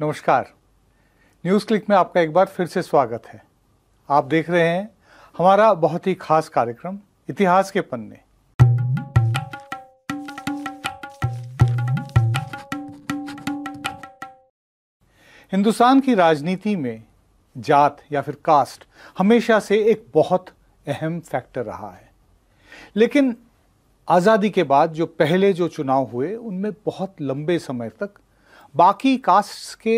नमस्कार news click में आपका एक बार फिर से स्वागत है आप देख रहे हैं हमारा बहुत ही खास कार्यक्रम इतिहास के पन्ने हिंदुस्तान की राजनीति में जात या फिर कास्ट हमेशा से एक बहुत अहम फैक्टर रहा है लेकिन आज़ादी के बाद जो पहले जो चुनाव हुए उनमें बहुत लंबे समय तक बाकी कास्ट के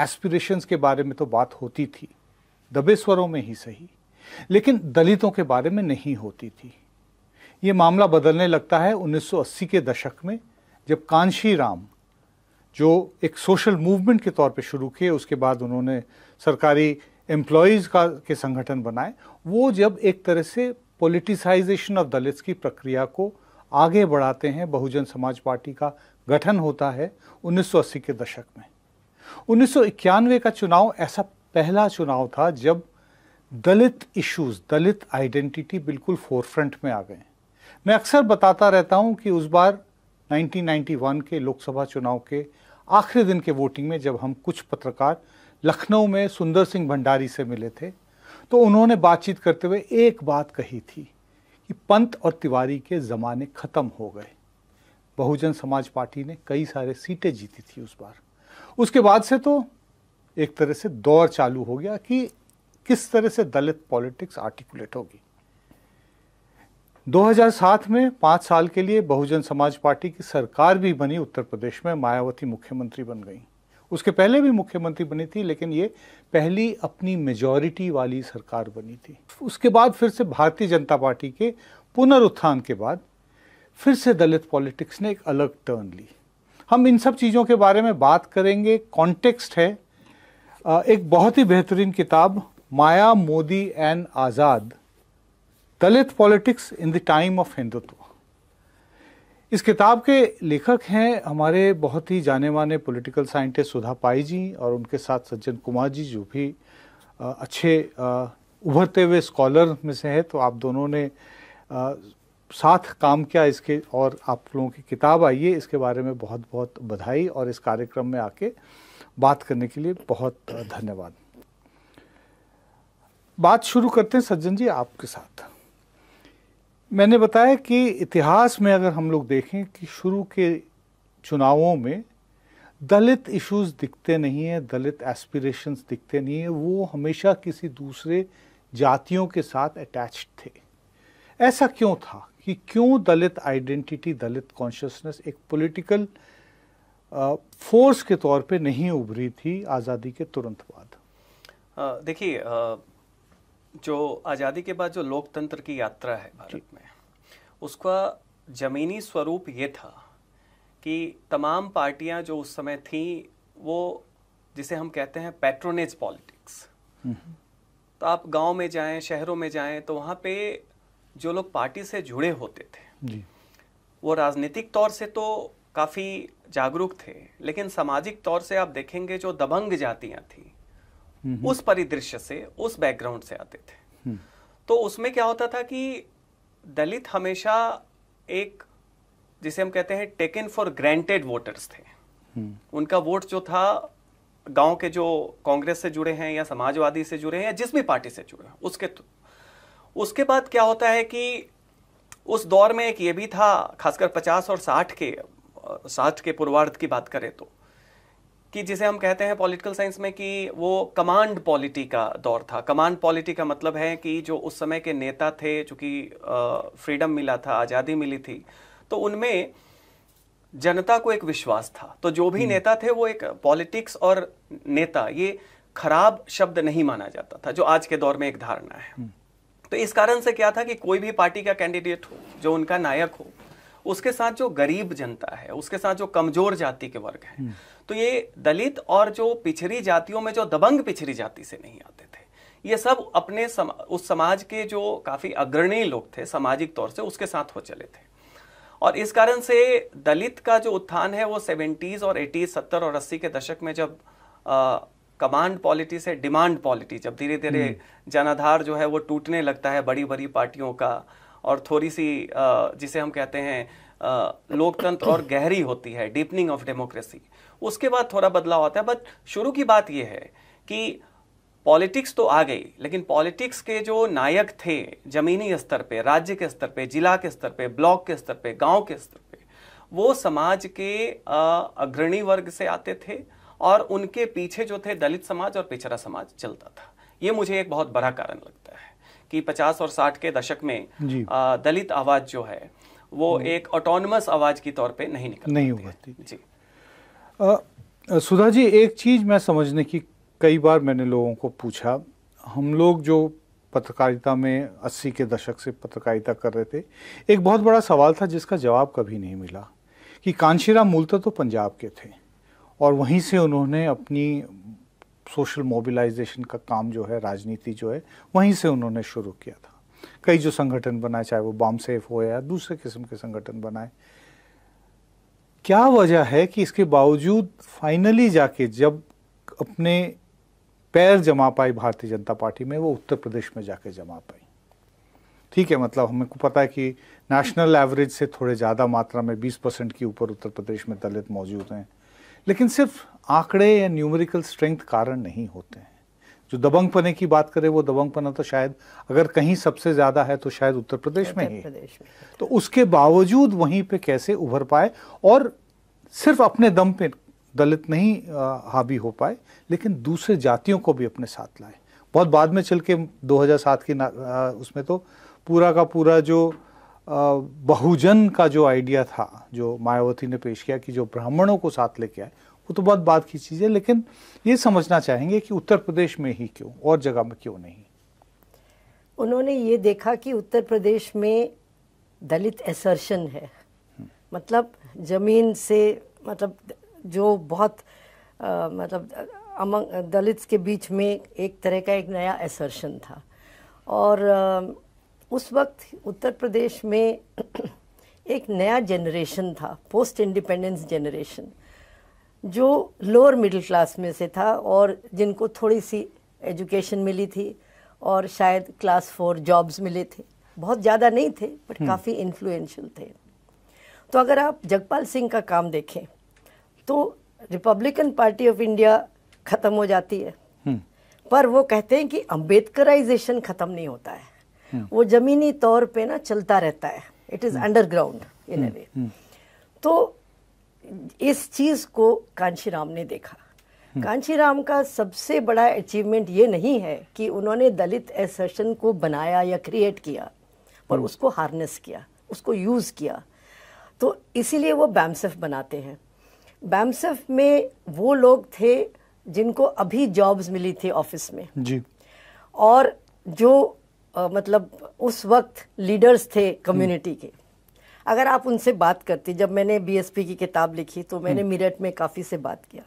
एस्पिरेशंस के बारे में तो बात होती थी दबे स्वरों में ही सही लेकिन दलितों के बारे में नहीं होती थी ये मामला बदलने लगता है 1980 के दशक में जब कांशी राम जो एक सोशल मूवमेंट के तौर पे शुरू किए उसके बाद उन्होंने सरकारी एम्प्लॉयज़ का के संगठन बनाए वो जब एक तरह से पोलिटिसाइजेशन ऑफ दलित्स की प्रक्रिया को आगे बढ़ाते हैं बहुजन समाज पार्टी का गठन होता है 1980 के दशक में 1991 का चुनाव ऐसा पहला चुनाव था जब दलित इश्यूज दलित आइडेंटिटी बिल्कुल फोरफ्रंट में आ गए मैं अक्सर बताता रहता हूं कि उस बार 1991 के लोकसभा चुनाव के आखिरी दिन के वोटिंग में जब हम कुछ पत्रकार लखनऊ में सुंदर सिंह भंडारी से मिले थे तो उन्होंने बातचीत करते हुए एक बात कही थी कि पंत और तिवारी के ज़माने ख़त्म हो गए बहुजन समाज पार्टी ने कई सारे सीटें जीती थी उस बार उसके बाद से तो एक तरह से दौर चालू हो गया कि किस तरह से दलित पॉलिटिक्स आर्टिकुलेट होगी 2007 में पांच साल के लिए बहुजन समाज पार्टी की सरकार भी बनी उत्तर प्रदेश में मायावती मुख्यमंत्री बन गई उसके पहले भी मुख्यमंत्री बनी थी लेकिन ये पहली अपनी मेजोरिटी वाली सरकार बनी थी उसके बाद फिर से भारतीय जनता पार्टी के पुनरुत्थान के बाद फिर से दलित पॉलिटिक्स ने एक अलग टर्न ली हम इन सब चीज़ों के बारे में बात करेंगे कॉन्टेक्स्ट है एक बहुत ही बेहतरीन किताब Maya Modi and Azad Dalit politics in the time of Hindutva इस किताब के लेखक हैं हमारे बहुत ही जाने माने पॉलिटिकल साइंटिस्ट सुधा पाई जी और उनके साथ सज्जन कुमार जी जो भी अच्छे उभरते हुए स्कॉलर में से हैं तो आप दोनों ने साथ काम किया इसके और आप लोगों की किताब आई है इसके बारे में बहुत बहुत बधाई और इस कार्यक्रम में आके बात करने के लिए बहुत धन्यवाद बात शुरू करते हैं सज्जन जी आपके साथ मैंने बताया कि इतिहास में अगर हम लोग देखें कि शुरू के चुनावों में दलित इश्यूज दिखते नहीं हैं दलित एस्पिरेशंस दिखते नहीं हैं वो हमेशा किसी दूसरे जातियों के साथ अटैच थे ऐसा क्यों था कि क्यों दलित आइडेंटिटी दलित कॉन्शियसनेस एक पॉलिटिकल फोर्स के तौर पे नहीं उभरी थी आज़ादी के तुरंत बाद देखिए जो आज़ादी के बाद जो लोकतंत्र की यात्रा है भारत में उसका ज़मीनी स्वरूप ये था कि तमाम पार्टियां जो उस समय थी वो जिसे हम कहते हैं पैट्रोनेज हम्म। पॉलिटिक्स तो आप गांव में जाएं शहरों में जाएं तो वहां पे जो लोग पार्टी से जुड़े होते थे जी वो राजनीतिक तौर से तो काफ़ी जागरूक थे लेकिन सामाजिक तौर से आप देखेंगे जो दबंग जातियां थी हम्म, हम्म। उस परिदृश्य से उस बैकग्राउंड से आते थे हम्म। तो उसमें क्या होता था कि दलित हमेशा एक जिसे हम कहते हैं टेकन फॉर ग्रांटेड वोटर्स थे उनका वोट जो था गांव के जो कांग्रेस से जुड़े हैं या समाजवादी से जुड़े हैं या जिस भी पार्टी से जुड़े हैं उसके उसके बाद क्या होता है कि उस दौर में एक ये भी था खासकर पचास और साठ के साठ के पूर्वार्ध की बात करें तो कि जिसे हम कहते हैं पॉलिटिकल साइंस में कि वो कमांड पॉलिटी का दौर था कमांड पॉलिटी का मतलब है कि जो उस समय के नेता थे चूंकि फ्रीडम मिला था आज़ादी मिली थी तो उनमें जनता को एक विश्वास था तो जो भी हम्म। नेता थे वो एक पॉलिटिक्स और नेता ये खराब शब्द नहीं माना जाता था जो आज के दौर में एक धारणा है हम्म। तो इस कारण से क्या था कि कोई भी पार्टी का कैंडिडेट हो जो उनका नायक हो उसके साथ जो गरीब जनता है उसके साथ जो कमजोर जाति के वर्ग है हम्म। तो ये दलित और जो पिछड़ी जातियों में जो दबंग पिछड़ी जाति से नहीं आते थे ये सब अपने सम, उस समाज के जो काफी अग्रणी लोग थे सामाजिक तौर से उसके साथ हो चले थे और इस कारण से दलित का जो उत्थान है वो सेवेंटीज और एटीज सत्तर और अस्सी के दशक में जब आ, कमांड पॉलिटी से डिमांड पॉलिटी जब धीरे धीरे हम्म। जनाधार जो है वो टूटने लगता है बड़ी बड़ी पार्टियों का और थोड़ी सी जिसे हम कहते हैं लोकतंत्र और गहरी होती है डीपनिंग ऑफ डेमोक्रेसी उसके बाद थोड़ा बदलाव आता है बट शुरू की बात यह है कि पॉलिटिक्स तो आ गई लेकिन पॉलिटिक्स के जो नायक थे जमीनी स्तर पे राज्य के स्तर पे जिला के स्तर पे ब्लॉक के स्तर पे गांव के स्तर पे वो समाज के अग्रणी वर्ग से आते थे और उनके पीछे जो थे दलित समाज और पिछड़ा समाज चलता था ये मुझे एक बहुत बड़ा कारण लगता है कि पचास और साठ के दशक में आ, दलित आवाज जो है वो हम्म। एक ऑटोनमस आवाज की तौर पे नहीं निकल नहीं उभरती जी आ, सुधा जी एक चीज मैं समझने की कई बार मैंने लोगों को पूछा हम लोग जो पत्रकारिता में 80 के दशक से पत्रकारिता कर रहे थे एक बहुत बड़ा सवाल था जिसका जवाब कभी नहीं मिला कि कांशीराम मूलतः तो पंजाब के थे और वहीं से उन्होंने अपनी सोशल मोबिलाइजेशन का काम जो है राजनीति जो है वहीं से उन्होंने शुरू किया था कई जो संगठन बनाए चाहे वो बॉम्ब सेफ हो या दूसरे किस्म के संगठन बनाए क्या वजह है कि इसके बावजूद फाइनली जाके जब अपने पैर जमा पाई भारतीय जनता पार्टी में वो उत्तर प्रदेश में जाके जमा पाई ठीक है मतलब हमें को पता है कि नेशनल एवरेज से थोड़े ज़्यादा मात्रा में 20 परसेंट के ऊपर उत्तर प्रदेश में दलित मौजूद हैं लेकिन सिर्फ आंकड़े या न्यूमेरिकल स्ट्रेंथ कारण नहीं होते हैं जो दबंग पने की बात करें वो दबंग पना तो शायद अगर कहीं सबसे ज़्यादा है तो शायद उत्तर प्रदेश में ही तो उसके बावजूद वहीं पे कैसे उभर पाए और सिर्फ अपने दम पे दलित नहीं हावी हो पाए लेकिन दूसरे जातियों को भी अपने साथ लाए बहुत बाद में चल के दो की उसमें तो पूरा का पूरा जो बहुजन का जो आइडिया था जो मायावती ने पेश किया कि जो ब्राह्मणों को साथ लेके आए वो तो बहुत बात की चीज़ है लेकिन ये समझना चाहेंगे कि उत्तर प्रदेश में ही क्यों और जगह में क्यों नहीं उन्होंने ये देखा कि उत्तर प्रदेश में दलित एसर्शन है हम्म। मतलब जमीन से मतलब जो बहुत आ, मतलब अमंग दलित के बीच में एक तरह का एक नया एसर्शन था और आ, उस वक्त उत्तर प्रदेश में एक नया जनरेशन था पोस्ट इंडिपेंडेंस जनरेशन जो लोअर मिडिल क्लास में से था और जिनको थोड़ी सी एजुकेशन मिली थी और शायद क्लास फोर जॉब्स मिले थे बहुत ज़्यादा नहीं थे बट काफ़ी इन्फ्लुएंशियल थे तो अगर आप जगपाल सिंह का काम देखें तो रिपब्लिकन पार्टी ऑफ इंडिया ख़त्म हो जाती है हम्म। पर वो कहते हैं कि अम्बेडकराइजेशन ख़त्म नहीं होता है हाँ। वो ज़मीनी तौर पे ना चलता रहता है it is underground in way तो इस चीज़ को कांशीराम ने देखा हाँ। कांशीराम का सबसे बड़ा अचीवमेंट ये नहीं है कि उन्होंने दलित एसर्शन को बनाया या क्रिएट किया पर हाँ। उसको हार्नेस किया उसको यूज़ किया तो इसीलिए वो बैमसेफ बनाते हैं बैमसेफ में वो लोग थे जिनको अभी जॉब्स मिली थी ऑफिस में जी और जो मतलब उस वक्त लीडर्स थे कम्युनिटी के अगर आप उनसे बात करते जब मैंने बीएसपी की किताब लिखी तो मैंने मेरठ हम्म। में काफ़ी से बात किया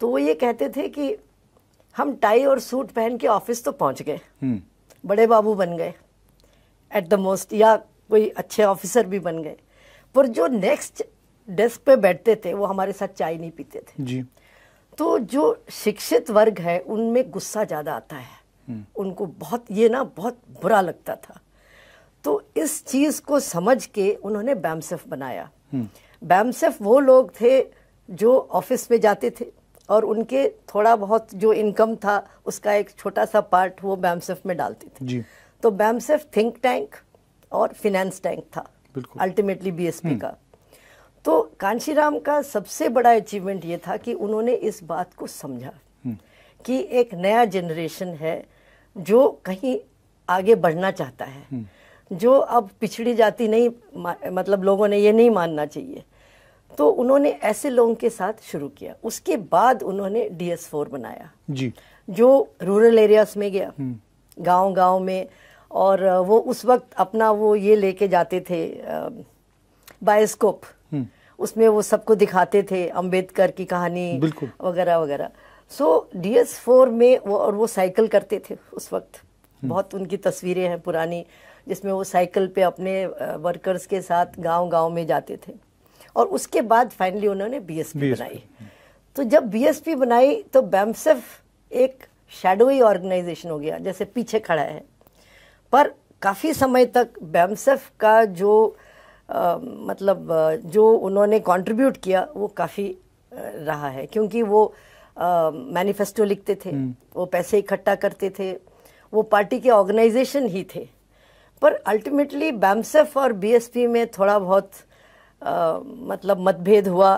तो वो ये कहते थे कि हम टाई और सूट पहन के ऑफिस तो पहुंच गए हम्म। बड़े बाबू बन गए एट द मोस्ट या कोई अच्छे ऑफिसर भी बन गए पर जो नेक्स्ट डेस्क पे बैठते थे वो हमारे साथ चाय नहीं पीते थे जी तो जो शिक्षित वर्ग है उनमें गुस्सा ज़्यादा आता है हम्म। उनको बहुत ये ना बहुत बुरा लगता था तो इस चीज़ को समझ के उन्होंने बैमसेफ बनाया हम्म। बैमसेफ वो लोग थे जो ऑफिस में जाते थे और उनके थोड़ा बहुत जो इनकम था उसका एक छोटा सा पार्ट वो बैमसेफ में डालते थे जी। तो बैमसेफ थिंक टैंक और फिनेंस टैंक था अल्टीमेटली बीएसपी हम्म। का तो कांशीराम का सबसे बड़ा अचीवमेंट ये था कि उन्होंने इस बात को समझा कि एक नया जनरेशन है जो कहीं आगे बढ़ना चाहता है हम्म। जो अब पिछड़ी जाति नहीं मतलब लोगों ने ये नहीं मानना चाहिए तो उन्होंने ऐसे लोगों के साथ शुरू किया उसके बाद उन्होंने डी एस फोर बनाया जी जो रूरल एरियाज में गया हम्म। गांव गांव में और वो उस वक्त अपना वो ये लेके जाते थे बायोस्कोप हम्म। उसमें वो सबको दिखाते थे अंबेडकर की कहानी वगैरह वगैरह सो डी एस फोर में वो और वो साइकिल करते थे उस वक्त हम्म। बहुत उनकी तस्वीरें हैं पुरानी जिसमें वो साइकिल पे अपने वर्कर्स के साथ गांव-गांव में जाते थे और उसके बाद फाइनली उन्होंने बी एस पी बनाई तो जब बी एस पी बनाई तो बैमसेफ एक शेडोई ऑर्गेनाइजेशन हो गया जैसे पीछे खड़ा है पर काफ़ी समय तक बैमसेफ का जो आ, मतलब जो उन्होंने कंट्रीब्यूट किया वो काफ़ी रहा है क्योंकि वो मैनिफेस्टो लिखते थे हम्म। वो पैसे इकट्ठा करते थे वो पार्टी के ऑर्गेनाइजेशन ही थे पर अल्टीमेटली बैमसेफ और बीएसपी में थोड़ा बहुत आ, मतलब मतभेद हुआ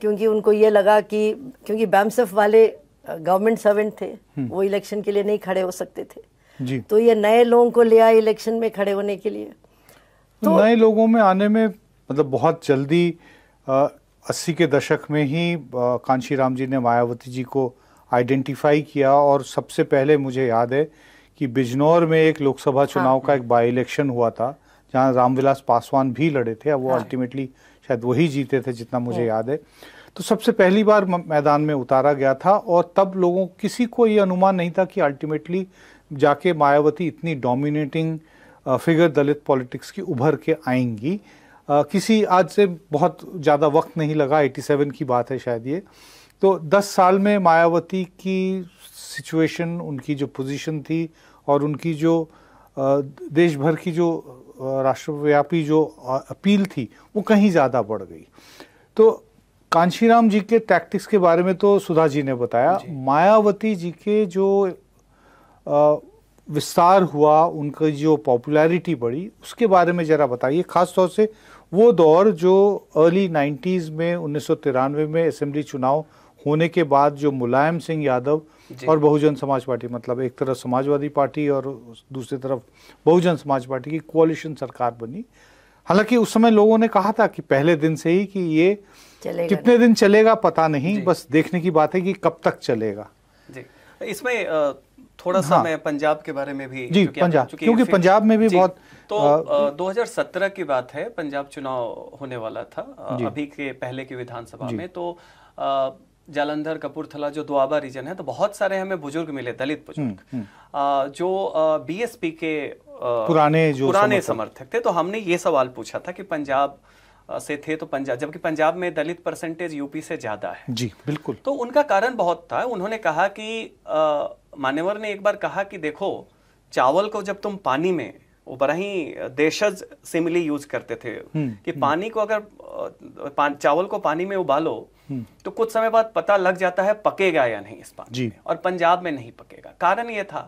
क्योंकि उनको ये लगा कि क्योंकि बैमसेफ वाले गवर्नमेंट सर्वेंट थे हम्म। वो इलेक्शन के लिए नहीं खड़े हो सकते थे जी। तो ये नए लोगों को लिया इलेक्शन में खड़े होने के लिए तो नए लोगों में आने में मतलब बहुत जल्दी अस्सी के दशक में ही कांशी राम जी ने मायावती जी को आइडेंटिफाई किया और सबसे पहले मुझे याद है कि बिजनौर में एक लोकसभा हाँ। चुनाव हाँ, का एक बाई इलेक्शन हुआ था जहाँ रामविलास पासवान भी लड़े थे अब वो अल्टीमेटली हाँ, शायद वही जीते थे जितना मुझे हाँ। याद है तो सबसे पहली बार मैदान में उतारा गया था और तब लोगों किसी को ये अनुमान नहीं था कि अल्टीमेटली जाके मायावती इतनी डोमिनेटिंग फिगर दलित पॉलिटिक्स की उभर के आएंगी आ, किसी आज से बहुत ज़्यादा वक्त नहीं लगा 87 की बात है शायद ये तो 10 साल में मायावती की सिचुएशन उनकी जो पोजीशन थी और उनकी जो देश भर की जो राष्ट्रव्यापी जो अपील थी वो कहीं ज़्यादा बढ़ गई तो कांशीराम जी के टैक्टिक्स के बारे में तो सुधा जी ने बताया जी। मायावती जी के जो विस्तार हुआ उनकी जो पॉपुलैरिटी बढ़ी उसके बारे में ज़रा बताइए खासतौर से वो दौर जो अर्ली 90s में उन्नीस में असेंबली चुनाव होने के बाद जो मुलायम सिंह यादव और बहुजन समाज पार्टी मतलब एक तरफ समाजवादी पार्टी और दूसरी तरफ बहुजन समाज पार्टी की कोलिशन सरकार बनी हालांकि उस समय लोगों ने कहा था कि पहले दिन से ही कि ये कितने दिन चलेगा पता नहीं बस देखने की बात है कि कब तक चलेगा जी इसमें थोड़ा हाँ, सा मैं पंजाब के बारे में भी जी पंजाब क्योंकि पंजाब में भी बहुत तो आ, 2017 की बात है पंजाब चुनाव होने वाला था अभी के पहले के विधानसभा में तो जालंधर कपूरथला जो दुआबा रीजन है तो बहुत सारे हमें बुजुर्ग मिले दलित बुजुर्ग हम्म, हम्म। जो बीएसपी के पुराने जो पुराने समर्थक थे तो हमने ये सवाल पूछा था कि पंजाब से थे तो पंजाब जबकि पंजाब में दलित परसेंटेज यूपी से ज्यादा है जी बिल्कुल तो उनका कारण बहुत था उन्होंने कहा कि मान्यवर ने एक बार कहा कि देखो चावल को जब तुम पानी में वो बड़ा ही देशज सिमिली यूज करते थे हम्म, कि हम्म। पानी को अगर पान, चावल को पानी में उबालो हम्म। तो कुछ समय बाद पता लग जाता है पकेगा या नहीं इस पानी में और पंजाब में नहीं पकेगा कारण ये था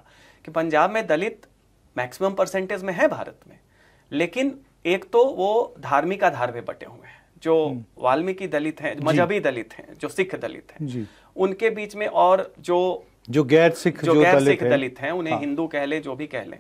कि पंजाब में दलित मैक्सिमम परसेंटेज में है भारत में लेकिन एक तो वो धार्मिक आधार पे बटे हुए हैं जो हम्म। वाल्मीकि दलित हैं मजहबी दलित हैं जो सिख दलित हैं उनके बीच में और जो जो गैर सिख जो, गैर सिख दलित हैं उन्हें हाँ। हिंदू कह लें जो भी कह लें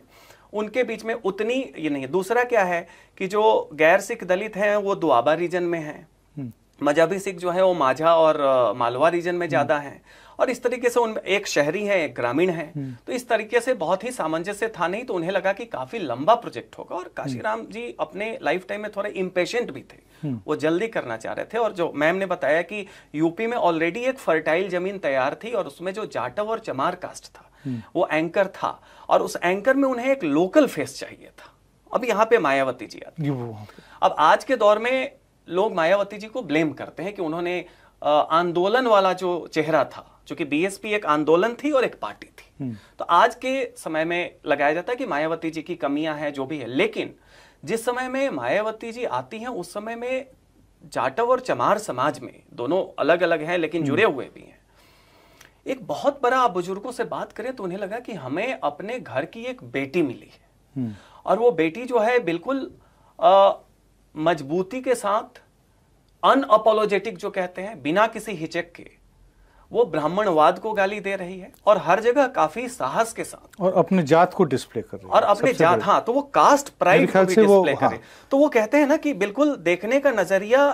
उनके बीच में उतनी ये नहीं दूसरा क्या है कि जो गैर सिख दलित हैं वो दुआबा रीजन में हैं हम्म। मजहबी सिख जो है वो माझा और मालवा रीजन में हम्म। ज्यादा हैं और इस तरीके से उन एक शहरी है एक ग्रामीण है हम्म। तो इस तरीके से बहुत ही सामंजस्य था नहीं तो उन्हें लगा कि काफी लंबा प्रोजेक्ट होगा और हम्म। काशीराम जी अपने लाइफ टाइम में थोड़े इम्पेशेंट भी थे हम्म। वो जल्दी करना चाह रहे थे और जो मैम ने बताया कि यूपी में ऑलरेडी एक फर्टाइल जमीन तैयार थी और उसमें जो जाटव और चमार कास्ट था वो एंकर था और उस एंकर में उन्हें एक लोकल फेस चाहिए था अब यहाँ पे मायावती जी आती अब आज के दौर में लोग मायावती जी को ब्लेम करते हैं कि उन्होंने आंदोलन वाला जो चेहरा था क्योंकि बीएसपी एक आंदोलन थी और एक पार्टी थी हम्म। तो आज के समय में लगाया जाता है कि मायावती जी की कमियां हैं जो भी है लेकिन जिस समय में मायावती जी आती हैं उस समय में जाटव और चमार समाज में दोनों अलग अलग हैं लेकिन जुड़े हम्म। हुए भी हैं एक बहुत बड़ा आप बुजुर्गों से बात करें तो उन्हें लगा कि हमें अपने घर की एक बेटी मिली है हम्म। और वो बेटी जो है बिल्कुल मजबूती के साथ अनअपोलोजेटिक जो कहते हैं बिना किसी हिचक के वो ब्राह्मणवाद को गाली दे रही है और हर जगह काफी साहस के साथ और अपने जात को डिस्प्ले कर रही है और अपने जात हाँ तो वो कास्ट प्राइड को भी डिस्प्ले कर रही हाँ। तो वो कहते हैं ना कि बिल्कुल देखने का नजरिया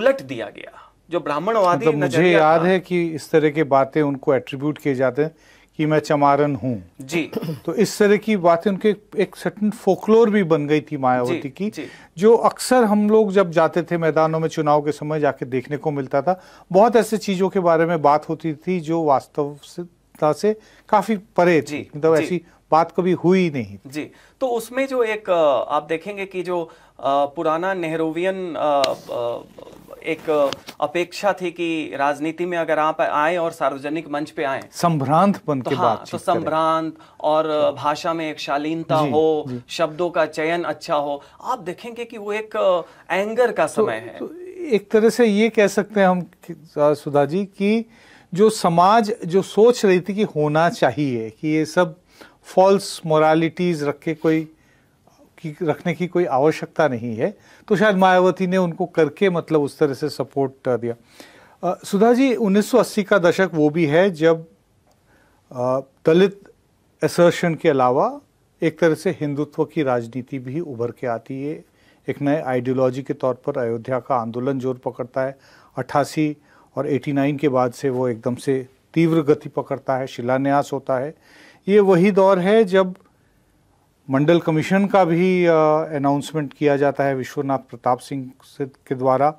उलट दिया गया जो ब्राह्मणवादी मतलब मुझे याद है कि इस तरह के बातें उनको एट्रीब्यूट किए जाते हैं कि मैं चमारन हूँ जी तो इस तरह की बातें उनके एक सटन फोकलोर भी बन गई थी मायावती की जो अक्सर हम लोग जब जाते थे मैदानों में चुनाव के समय जाके देखने को मिलता था बहुत ऐसे चीज़ों के बारे में बात होती थी जो वास्तव से से काफ़ी परे थी मतलब ऐसी बात कभी हुई नहीं जी तो उसमें जो एक आप देखेंगे कि जो पुराना नेहरूवियन एक अपेक्षा थी कि राजनीति में अगर आप आए और सार्वजनिक मंच पे आए संभ्रांत बन तो हाँ, तो संभ्रांत और हाँ। भाषा में एक शालीनता हो जी. शब्दों का चयन अच्छा हो आप देखेंगे कि वो एक एंगर का तो समय तो, है तो एक तरह से ये कह सकते हैं हम सुधा जी कि जो समाज जो सोच रही थी कि होना चाहिए कि ये सब फॉल्स मोरालिटीज़ के कोई की रखने की कोई आवश्यकता नहीं है तो शायद मायावती ने उनको करके मतलब उस तरह से सपोर्ट दिया आ, सुधा जी 1980 का दशक वो भी है जब दलित एसर्शन के अलावा एक तरह से हिंदुत्व की राजनीति भी उभर के आती है एक नए आइडियोलॉजी के तौर पर अयोध्या का आंदोलन जोर पकड़ता है अट्ठासी और 89 के बाद से वो एकदम से तीव्र गति पकड़ता है शिलान्यास होता है ये वही दौर है जब मंडल कमीशन का भी अनाउंसमेंट किया जाता है विश्वनाथ प्रताप सिंह से के द्वारा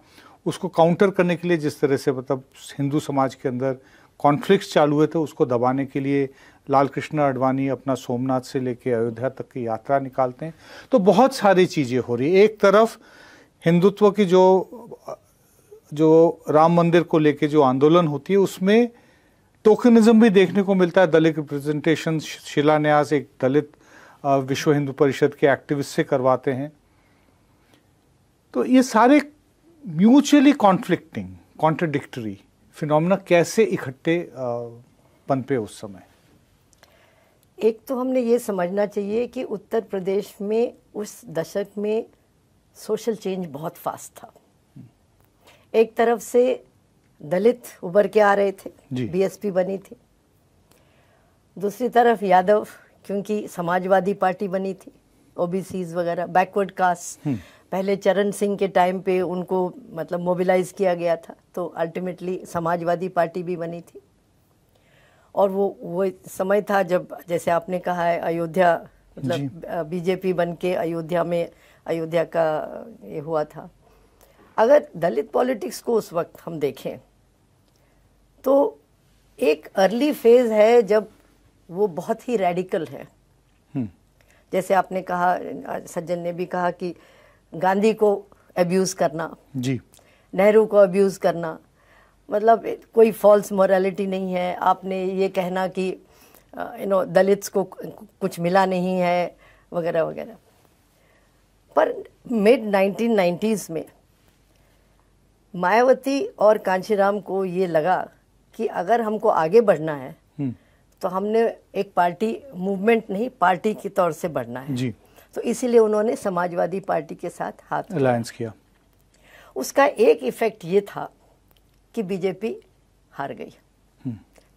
उसको काउंटर करने के लिए जिस तरह से मतलब हिंदू समाज के अंदर कॉन्फ्लिक्ट चालू हुए थे उसको दबाने के लिए लाल कृष्ण अडवाणी अपना सोमनाथ से लेके अयोध्या तक की यात्रा निकालते हैं तो बहुत सारी चीज़ें हो रही है एक तरफ हिंदुत्व की जो जो राम मंदिर को लेकर जो आंदोलन होती है उसमें टोकनिज्म भी देखने को मिलता है दलित रिप्रेजेंटेशन शिलान्यास एक दलित विश्व हिंदू परिषद के एक्टिविस्ट से करवाते हैं तो ये सारे म्यूचुअली कॉन्फ्लिक्टिंग कॉन्ट्रडिक्टरी फिनोमिना कैसे इकट्ठे पनपे उस समय एक तो हमने ये समझना चाहिए कि उत्तर प्रदेश में उस दशक में सोशल चेंज बहुत फास्ट था एक तरफ से दलित उभर के आ रहे थे बीएसपी बनी थी दूसरी तरफ यादव क्योंकि समाजवादी पार्टी बनी थी ओबीसीज वगैरह बैकवर्ड हम्म। कास्ट पहले चरण सिंह के टाइम पे उनको मतलब मोबिलाइज किया गया था तो अल्टीमेटली समाजवादी पार्टी भी बनी थी और वो वो समय था जब जैसे आपने कहा है अयोध्या मतलब बीजेपी बन के अयोध्या में अयोध्या का ये हुआ था अगर दलित पॉलिटिक्स को उस वक्त हम देखें तो एक अर्ली फेज है जब वो बहुत ही रेडिकल है हम्म। जैसे आपने कहा सज्जन ने भी कहा कि गांधी को अब्यूज़ करना जी नेहरू को अब्यूज़ करना मतलब कोई फॉल्स मोरालिटी नहीं है आपने ये कहना कि यू नो दलित्स को कुछ मिला नहीं है वगैरह वगैरह पर मिड 1990s में मायावती और कांशीराम को ये लगा कि अगर हमको आगे बढ़ना है हम्म। तो हमने एक पार्टी मूवमेंट नहीं पार्टी के तौर से बढ़ना है जी। तो इसीलिए उन्होंने समाजवादी पार्टी के साथ हाथ अलायंस किया उसका एक इफेक्ट ये था कि बीजेपी हार गई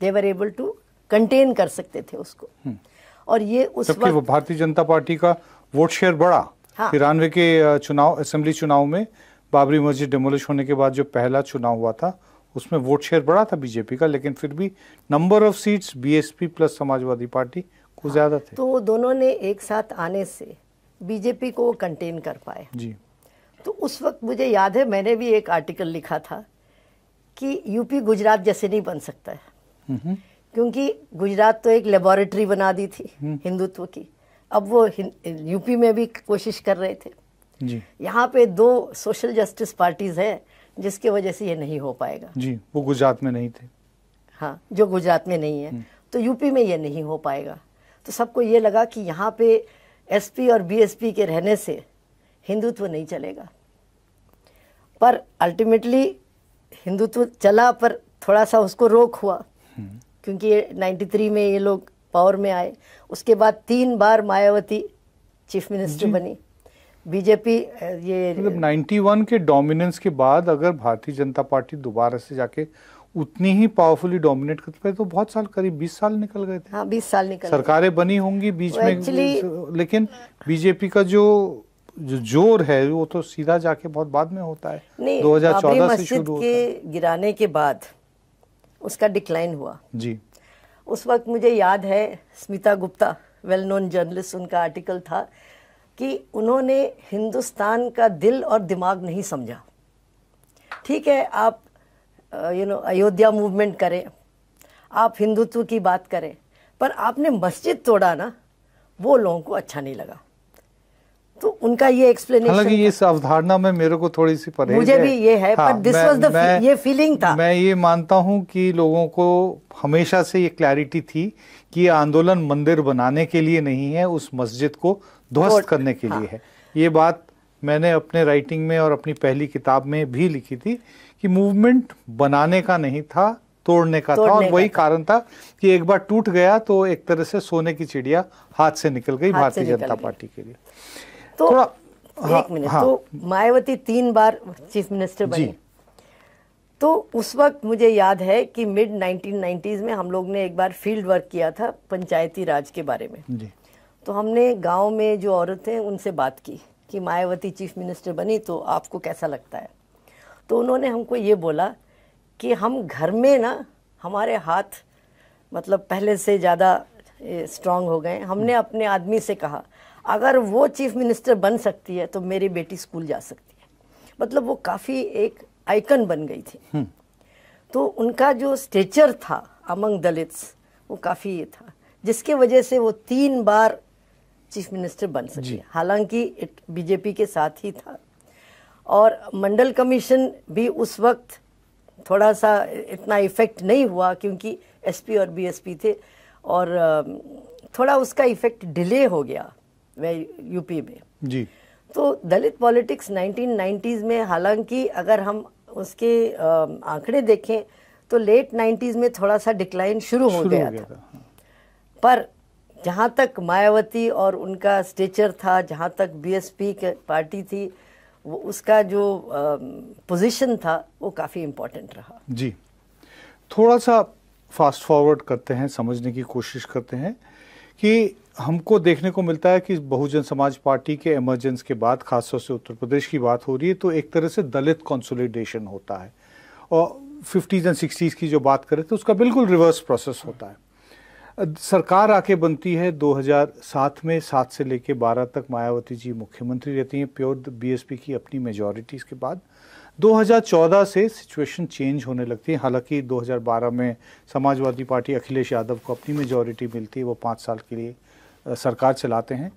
देवर एबल टू कंटेन कर सकते थे उसको हम्म। और ये उस वक्त वो भारतीय जनता पार्टी का वोट शेयर बढ़ा हाँ। तिरानवे के चुनाव असेंबली चुनाव में बाबरी मस्जिद डिमोलिश होने के बाद जो पहला चुनाव हुआ था उसमें वोट शेयर बढ़ा था बीजेपी का लेकिन फिर भी number of seats BSP plus Samajwadi Party को हाँ, ज्यादा थे तो दोनों ने एक साथ आने से बीजेपी को कंटेन कर पाए जी तो उस वक्त मुझे याद है मैंने भी एक आर्टिकल लिखा था कि यूपी गुजरात जैसे नहीं बन सकता है क्योंकि गुजरात तो एक लेबोरेटरी बना दी थी हम्म। हिंदुत्व की अब वो यूपी में भी कोशिश कर रहे थे यहाँ पे दो सोशल जस्टिस पार्टीज हैं जिसके वजह से ये नहीं हो पाएगा जी वो गुजरात में नहीं थे हाँ जो गुजरात में नहीं है हम्म। तो यूपी में ये नहीं हो पाएगा तो सबको ये लगा कि यहाँ पे एसपी और बीएसपी के रहने से हिंदुत्व नहीं चलेगा पर अल्टीमेटली हिंदुत्व चला पर थोड़ा सा उसको रोक हुआ हम्म। क्योंकि ये 93 में ये लोग पावर में आए उसके बाद तीन बार मायावती चीफ मिनिस्टर बनी बीजेपी ये मतलब 91 के डोमिनेंस के बाद अगर भारतीय जनता पार्टी दोबारा से जाके उतनी ही पावरफुली डोमिनेट करते तो बहुत साल करीब बीस साल निकल गए थे हाँ साल निकल सरकारें बनी होंगी बीच में लेकिन बीजेपी का जो जो जोर है वो तो सीधा जाके बहुत बाद में होता है नहीं, 2014 से शुरू के गिराने के बाद उसका डिक्लाइन हुआ जी उस वक्त मुझे याद है Smita Gupta well known journalist उनका आर्टिकल था कि उन्होंने हिंदुस्तान का दिल और दिमाग नहीं समझा ठीक है आप यू नो अयोध्या मूवमेंट करें आप हिंदुत्व की बात करें पर आपने मस्जिद तोड़ा ना वो लोगों को अच्छा नहीं लगा तो उनका ये एक्सप्लेनेशन हालांकि ये अवधारणा में मेरे को थोड़ी सी परहेज मुझे भी ये है हाँ, पर दिस वाज द ये फीलिंग था मैं ये मानता हूँ कि लोगों को हमेशा से ये क्लैरिटी थी कि आंदोलन मंदिर बनाने के लिए नहीं है उस मस्जिद को ध्वस्त करने के लिए हाँ। है ये बात मैंने अपने राइटिंग में और अपनी पहली किताब में भी लिखी थी कि मूवमेंट बनाने का नहीं था तोड़ने का तोड़ने था और वही कारण था कि एक बार टूट गया तो एक तरह से सोने की चिड़िया हाथ से निकल गई भारतीय जनता पार्टी के लिए तो थोड़ा हाँ, एक मिनट हाँ, तो मायावती तीन बार चीफ मिनिस्टर बनी तो उस वक्त मुझे याद है कि मिड 1990s में हम लोग ने एक बार फील्ड वर्क किया था पंचायती राज के बारे में जी तो हमने गांव में जो औरत हैं उनसे बात की कि मायावती चीफ मिनिस्टर बनी तो आपको कैसा लगता है तो उन्होंने हमको ये बोला कि हम घर में ना हमारे हाथ मतलब पहले से ज़्यादा स्ट्रांग हो गए हमने हम्म। अपने आदमी से कहा अगर वो चीफ मिनिस्टर बन सकती है तो मेरी बेटी स्कूल जा सकती है मतलब वो काफ़ी एक आइकन बन गई थी हम्म। तो उनका जो स्टेचर था अमंग दलित्स वो काफ़ी ये था जिसके वजह से वो तीन बार चीफ मिनिस्टर बन सके हालांकि बीजेपी के साथ ही था और मंडल कमीशन भी उस वक्त थोड़ा सा इतना इफेक्ट नहीं हुआ क्योंकि एसपी और बीएसपी थे और थोड़ा उसका इफेक्ट डिले हो गया वह यूपी में जी तो दलित पॉलिटिक्स 1990s में हालांकि अगर हम उसके आंकड़े देखें तो लेट 90s में थोड़ा सा डिक्लाइन शुरू हो गया, गया था, था। पर जहाँ तक मायावती और उनका स्टेचर था जहाँ तक बीएसपी के पार्टी थी वो उसका जो पोजीशन था वो काफ़ी इम्पोर्टेंट रहा जी थोड़ा सा फास्ट फॉरवर्ड करते हैं समझने की कोशिश करते हैं कि हमको देखने को मिलता है कि बहुजन समाज पार्टी के इमरजेंस के बाद खासतौर से उत्तर प्रदेश की बात हो रही है तो एक तरह से दलित कंसोलिडेशन होता है और फिफ्टीज़ एंड सिक्सटीज़ की जो बात करें तो उसका बिल्कुल रिवर्स प्रोसेस होता है सरकार आके बनती है 2007 में सात से लेके 12 तक मायावती जी मुख्यमंत्री रहती हैं प्योर बीएसपी की अपनी मेजोरिटीज के बाद 2014 से सिचुएशन चेंज होने लगती है हालांकि 2012 में समाजवादी पार्टी अखिलेश यादव को अपनी मेजोरिटी मिलती है वो पाँच साल के लिए सरकार चलाते हैं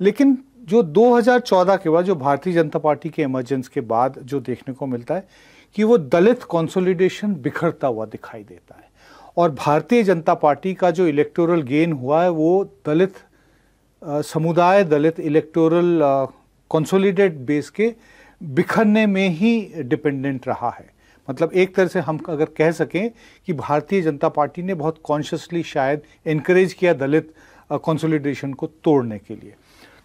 लेकिन जो 2014 के बाद जो भारतीय जनता पार्टी के एमरजेंस के बाद जो देखने को मिलता है कि वो दलित कंसोलिडेशन बिखरता हुआ दिखाई देता है और भारतीय जनता पार्टी का जो इलेक्टोरल गेन हुआ है वो दलित समुदाय दलित इलेक्टोरल कंसोलिडेट बेस के बिखरने में ही डिपेंडेंट रहा है मतलब एक तरह से हम अगर कह सकें कि भारतीय जनता पार्टी ने बहुत कॉन्शियसली शायद इनक्रेज किया दलित कंसोलिडेशन को तोड़ने के लिए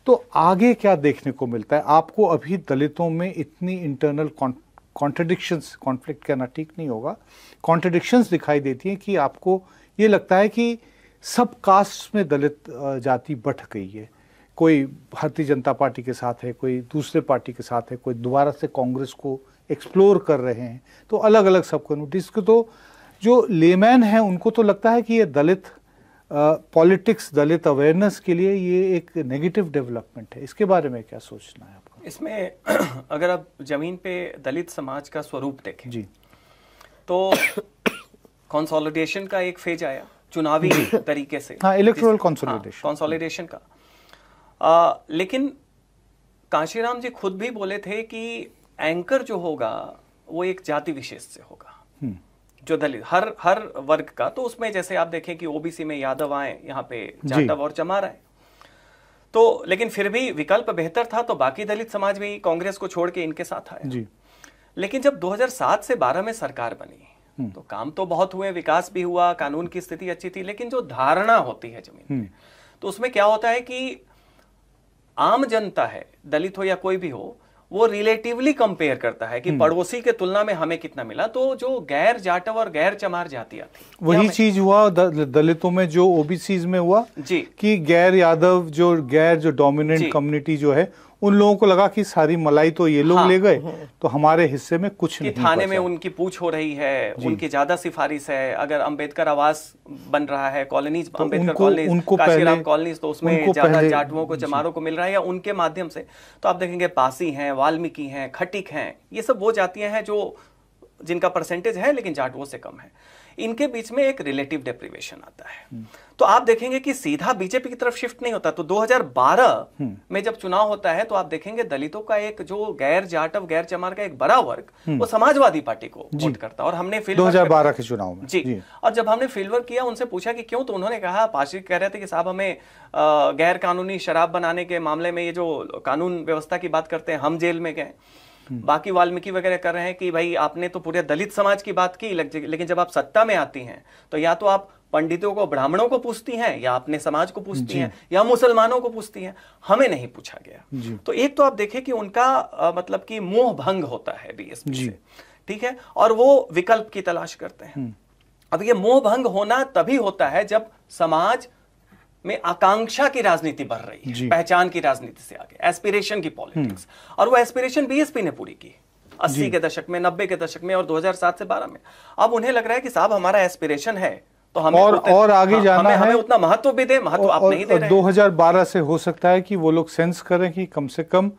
तो आगे क्या देखने को मिलता है आपको अभी दलितों में इतनी इंटरनल कॉन्ट्रडिक्शंस कॉन्फ्लिक्ट कहना ठीक नहीं होगा कॉन्ट्रडिक्शंस दिखाई देती हैं कि आपको ये लगता है कि सब कास्ट में दलित जाति बट गई है कोई भारतीय जनता पार्टी के साथ है कोई दूसरे पार्टी के साथ है कोई दोबारा से कांग्रेस को एक्सप्लोर कर रहे हैं तो अलग अलग सब कम्यूनिटीज़ को तो जो लेमैन है उनको तो लगता है कि ये दलित पॉलिटिक्स दलित अवेयरनेस के लिए ये एक नेगेटिव डेवलपमेंट है इसके बारे में क्या सोचना है इसमें अगर आप जमीन पे दलित समाज का स्वरूप देखें जी तो कंसोलिडेशन का एक फेज आया चुनावी तरीके से हाँ इलेक्ट्रोल कंसोलिडेशन कंसोलिडेशन का आ, लेकिन कांशीराम जी खुद भी बोले थे कि एंकर जो होगा वो एक जाति विशेष से होगा हम्म। जो दलित हर हर वर्ग का तो उसमें जैसे आप देखें कि ओबीसी में यादव आए यहाँ पे जाटव और चमार आए तो लेकिन फिर भी विकल्प बेहतर था तो बाकी दलित समाज भी कांग्रेस को छोड़ के इनके साथ आया जी लेकिन जब 2007 से 12 में सरकार बनी हम्म। तो काम तो बहुत हुए विकास भी हुआ कानून की स्थिति अच्छी थी लेकिन जो धारणा होती है जमीन हम्म। तो उसमें क्या होता है कि आम जनता है दलित हो या कोई भी हो वो रिलेटिवली कंपेयर करता है कि हम्म। पड़ोसी के तुलना में हमें कितना मिला तो जो गैर जाटव और गैर चमार जातिया थी वही चीज हुआ दलितों में जो ओबीसी में हुआ जी कि गैर यादव जो गैर जो डोमिनेंट कम्युनिटी जो है उन लोगों को लगा कि सारी मलाई तो ये लोग हाँ, ले गए हाँ। तो हमारे हिस्से में कुछ नहीं थाने में उनकी पूछ हो रही है उनकी ज्यादा सिफारिश है अगर अम्बेडकर आवास बन रहा है कॉलोनीज तो अम्बेडकर कॉलोनीज तो उसमें ज्यादा जाटुओं को चमारों को मिल रहा है या उनके माध्यम से तो आप देखेंगे पासी हैं वाल्मीकि हैं खटिक हैं ये सब वो जातियां हैं जो जिनका परसेंटेज है लेकिन जाटुओं से कम है इनके बीच में एक रिलेटिव डेप्रिवेशन आता है तो आप देखेंगे कि सीधा बीजेपी की तरफ शिफ्ट नहीं होता तो 2012 हम्म। में जब चुनाव होता है तो आप देखेंगे दलितों का एक जो गैर जाटव गैर चमार का एक बड़ा वर्ग हम्म। वो समाजवादी पार्टी को वोट करता है और हमने दो हजार के चुनाव में जी, जी और जब हमने फील्ड वर्क किया उनसे पूछा कि क्यों तो उन्होंने कहा पाशी कह रहे थे कि साहब हमें गैर कानूनी शराब बनाने के मामले में ये जो कानून व्यवस्था की बात करते हैं हम जेल में गए बाकी वाल्मीकि वगैरह कर रहे हैं कि भाई आपने तो पूरे दलित समाज की बात की लेकिन जब आप सत्ता में आती हैं तो या तो आप पंडितों को ब्राह्मणों को पूछती हैं या अपने समाज को पूछती हैं या मुसलमानों को पूछती हैं हमें नहीं पूछा गया तो एक तो आप देखें कि उनका आ, मतलब कि मोह भंग होता है बीएसपी से ठीक है और वो विकल्प की तलाश करते हैं हम्म। अब ये मोह भंग होना तभी होता है जब समाज में आकांक्षा की राजनीति बढ़ रही है पहचान की राजनीति से आगे एस्पिरेशन की पॉलिटिक्स हम्म। और वो एस्पिरेशन बीएसपी ने पूरी की अस्सी के दशक में नब्बे के दशक में और 2007 से 12 में अब उन्हें लग रहा है कि साहब हमारा एस्पिरेशन है तो हमें और और आगे हाँ, जाना हमें, है हमें उतना महत्व भी दे महत्व आप नहीं दे रहे 2012 से हो सकता है कि वो लोग सेंस करें कि कम से कम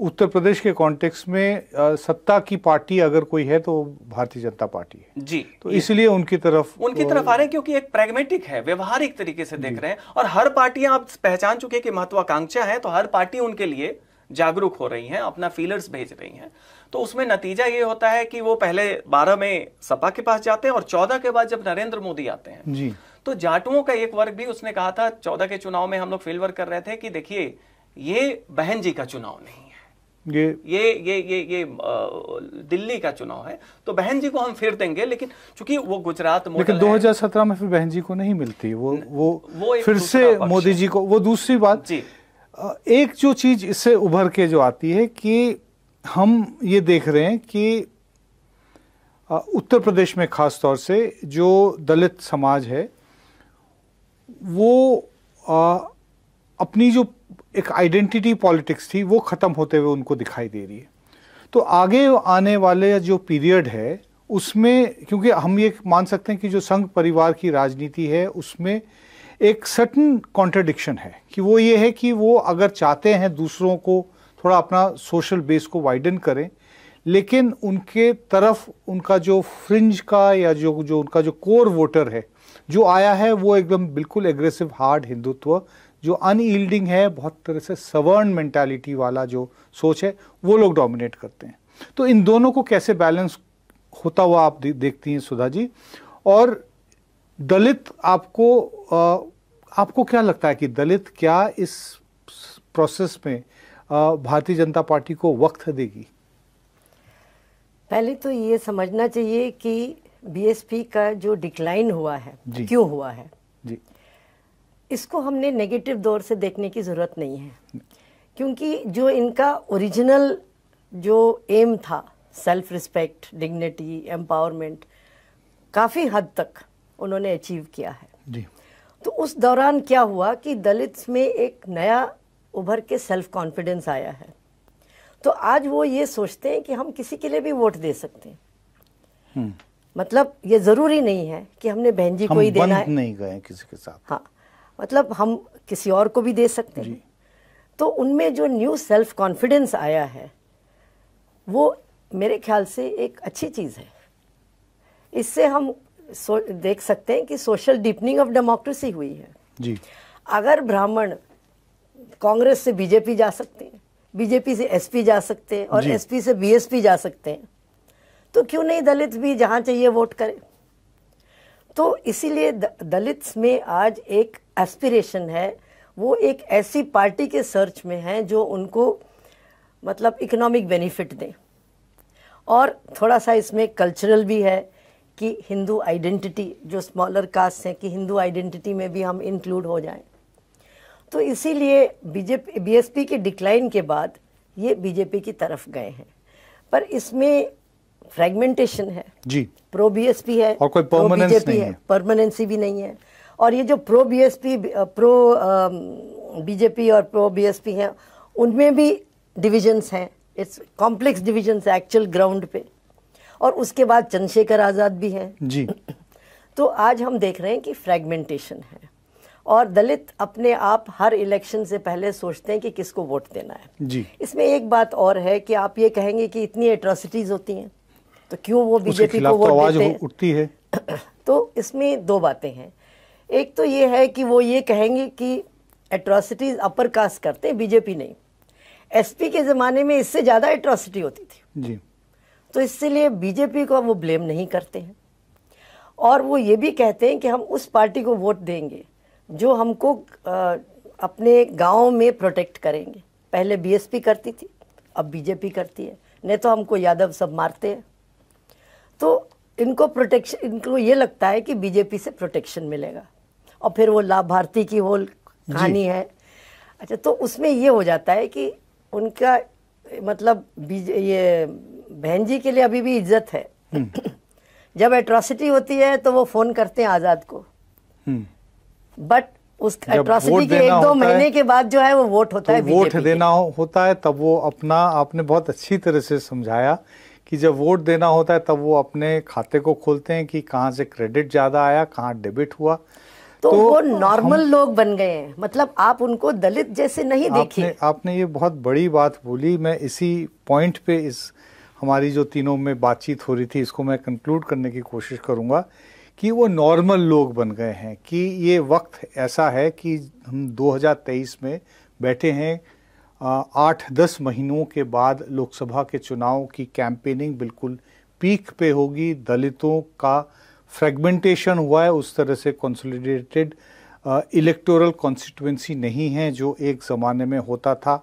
उत्तर प्रदेश के कॉन्टेक्स्ट में आ, सत्ता की पार्टी अगर कोई है तो भारतीय जनता पार्टी है जी तो इसलिए उनकी तरफ उनकी तरफ आ रहे हैं क्योंकि एक प्रेगमेटिक है व्यवहारिक तरीके से देख रहे हैं और हर पार्टियां आप पहचान चुके हैं कि महत्वाकांक्षा है तो हर पार्टी उनके लिए जागरूक हो रही हैं अपना फीलर्स भेज रही हैं तो उसमें नतीजा ये होता है कि वो पहले बारह में सपा के पास जाते हैं और चौदह के बाद जब नरेंद्र मोदी आते हैं जी तो जाटुओं का एक वर्ग भी उसने कहा था चौदह के चुनाव में हम लोग फील्ड वर्क कर रहे थे कि देखिए ये बहन जी का चुनाव नहीं है ये ये ये ये ये दिल्ली का चुनाव है तो बहन जी को हम फिर देंगे लेकिन चूंकि वो गुजरात लेकिन 2017 में फिर बहन जी को नहीं मिलती वो वो, वो फिर से मोदी जी को वो दूसरी बात जी एक जो चीज इससे उभर के जो आती है कि हम ये देख रहे हैं कि उत्तर प्रदेश में खास तौर से जो दलित समाज है वो अपनी जो एक आइडेंटिटी पॉलिटिक्स थी वो ख़त्म होते हुए उनको दिखाई दे रही है तो आगे आने वाले जो पीरियड है उसमें क्योंकि हम ये मान सकते हैं कि जो संघ परिवार की राजनीति है उसमें एक सटन कॉन्ट्रडिक्शन है कि वो ये है कि वो अगर चाहते हैं दूसरों को थोड़ा अपना सोशल बेस को वाइडन करें लेकिन उनके तरफ उनका जो फ्रिंज का या जो जो उनका जो कोर वोटर है जो आया है वो एकदम बिल्कुल एग्रेसिव हार्ड हिंदुत्व जो अनयील्डिंग है बहुत तरह से सवर्न मेंटालिटी वाला जो सोच है वो लोग डोमिनेट करते हैं तो इन दोनों को कैसे बैलेंस होता हुआ आप देखती हैं सुधा जी और दलित आपको आपको क्या लगता है कि दलित क्या इस प्रोसेस में भारतीय जनता पार्टी को वक्त देगी पहले तो ये समझना चाहिए कि बीएसपी का जो डिक्लाइन हुआ है क्यों हुआ है जी इसको हमने नेगेटिव दौर से देखने की ज़रूरत नहीं है क्योंकि जो इनका ओरिजिनल जो एम था सेल्फ रिस्पेक्ट डिग्निटी एम्पावरमेंट काफ़ी हद तक उन्होंने अचीव किया है जी तो उस दौरान क्या हुआ कि दलित में एक नया उभर के सेल्फ कॉन्फिडेंस आया है तो आज वो ये सोचते हैं कि हम किसी के लिए भी वोट दे सकते हैं हम्म। मतलब ये ज़रूरी नहीं है कि हमने बहन जी को ही देना है नहीं गए किसी के साथ हाँ मतलब हम किसी और को भी दे सकते हैं तो उनमें जो न्यू सेल्फ कॉन्फिडेंस आया है वो मेरे ख्याल से एक अच्छी चीज़ है इससे हम देख सकते हैं कि सोशल डीपनिंग ऑफ डेमोक्रेसी हुई है जी अगर ब्राह्मण कांग्रेस से बीजेपी जा सकते हैं बीजेपी से एसपी जा सकते हैं और एसपी से बीएसपी जा सकते हैं तो क्यों नहीं दलित भी जहाँ चाहिए वोट करें तो इसीलिए दलित में आज एक एस्पिरेशन है वो एक ऐसी पार्टी के सर्च में है जो उनको मतलब इकोनॉमिक बेनिफिट दें और थोड़ा सा इसमें कल्चरल भी है कि हिंदू आइडेंटिटी जो स्मॉलर कास्ट हैं कि हिंदू आइडेंटिटी में भी हम इंक्लूड हो जाएं तो इसीलिए बीजेपी बीएसपी के डिक्लाइन के बाद ये बीजेपी की तरफ गए हैं पर इसमें फ्रेगमेंटेशन है जी प्रो बीएसपी है और कोई परमानेंस नहीं है परमानेंसी भी नहीं है और ये जो प्रो बीएसपी प्रो बीजेपी और प्रो बीएसपी हैं उनमें भी डिविजन्स हैं it's complex divisions actual ground पे और उसके बाद चंद्रशेखर आज़ाद भी हैं जी तो आज हम देख रहे हैं कि फ्रेगमेंटेशन है और दलित अपने आप हर इलेक्शन से पहले सोचते हैं कि किसको वोट देना है जी इसमें एक बात और है कि आप ये कहेंगे कि इतनी एट्रोसिटीज होती हैं तो क्यों वो बीजेपी को तो वोट देते हैं उठती है तो इसमें दो बातें हैं एक तो ये है कि वो ये कहेंगे कि एट्रॉसिटीज़ अपर कास्ट करते बीजेपी नहीं एसपी के ज़माने में इससे ज़्यादा एट्रॉसिटी होती थी जी तो इसलिए बीजेपी को वो ब्लेम नहीं करते हैं और वो ये भी कहते हैं कि हम उस पार्टी को वोट देंगे जो हमको आ, अपने गांव में प्रोटेक्ट करेंगे पहले बीएसपी करती थी अब बीजेपी करती है नहीं तो हमको यादव सब मारते हैं तो इनको प्रोटेक्शन इनको ये लगता है कि बीजेपी से प्रोटेक्शन मिलेगा और फिर वो लाभार्थी की होल कहानी है अच्छा तो उसमें ये हो जाता है कि उनका मतलब ये बहन जी के लिए अभी भी इज्जत है हम्म। जब एट्रॉसिटी होती है तो वो फोन करते हैं आजाद को बट हम्म। उस एट्रॉसिटी के एक दो महीने के बाद जो है वो वोट होता तो है वोट देना होता है तब वो अपना आपने बहुत अच्छी तरह से समझाया कि जब वोट देना होता है तब वो अपने खाते को खोलते हैं कि कहाँ से क्रेडिट ज़्यादा आया कहाँ डेबिट हुआ तो, तो वो नॉर्मल लोग बन गए हैं मतलब आप उनको दलित जैसे नहीं देखिए आपने, आपने ये बहुत बड़ी बात बोली मैं इसी पॉइंट पे इस हमारी जो तीनों में बातचीत हो रही थी इसको मैं कंक्लूड करने की कोशिश करूंगा कि वो नॉर्मल लोग बन गए हैं कि ये वक्त ऐसा है कि हम 2023 में बैठे हैं आठ दस महीनों के बाद लोकसभा के चुनाव की कैंपेनिंग बिल्कुल पीक पे होगी दलितों का फ्रेगमेंटेशन हुआ है उस तरह से कंसोलिडेटेड इलेक्टोरल कॉन्स्टिट्यूंसी नहीं है जो एक ज़माने में होता था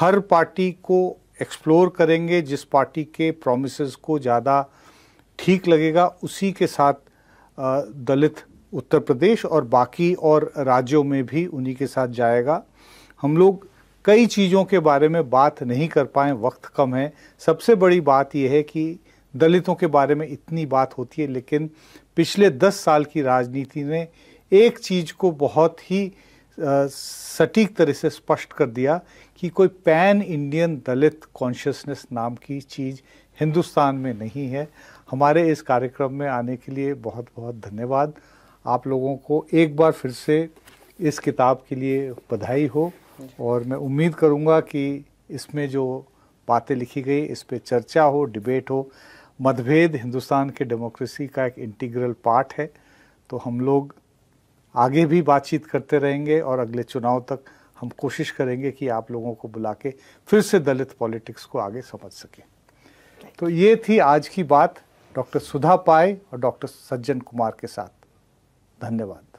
हर पार्टी को एक्सप्लोर करेंगे जिस पार्टी के प्रोमिस को ज़्यादा ठीक लगेगा उसी के साथ uh, दलित उत्तर प्रदेश और बाकी और राज्यों में भी उन्हीं के साथ जाएगा हम लोग कई चीज़ों के बारे में बात नहीं कर पाए वक्त कम है सबसे बड़ी बात यह है कि दलितों के बारे में इतनी बात होती है लेकिन पिछले दस साल की राजनीति ने एक चीज़ को बहुत ही सटीक तरह से स्पष्ट कर दिया कि कोई पैन इंडियन दलित कॉन्शियसनेस नाम की चीज़ हिंदुस्तान में नहीं है हमारे इस कार्यक्रम में आने के लिए बहुत बहुत धन्यवाद आप लोगों को एक बार फिर से इस किताब के लिए बधाई हो और मैं उम्मीद करूंगा कि इसमें जो बातें लिखी गई इस पर चर्चा हो डिबेट हो मतभेद हिंदुस्तान के डेमोक्रेसी का एक इंटीग्रल पार्ट है तो हम लोग आगे भी बातचीत करते रहेंगे और अगले चुनाव तक हम कोशिश करेंगे कि आप लोगों को बुला के फिर से दलित पॉलिटिक्स को आगे समझ सकें तो ये थी आज की बात डॉक्टर सुधा पाए और डॉक्टर सज्जन कुमार के साथ धन्यवाद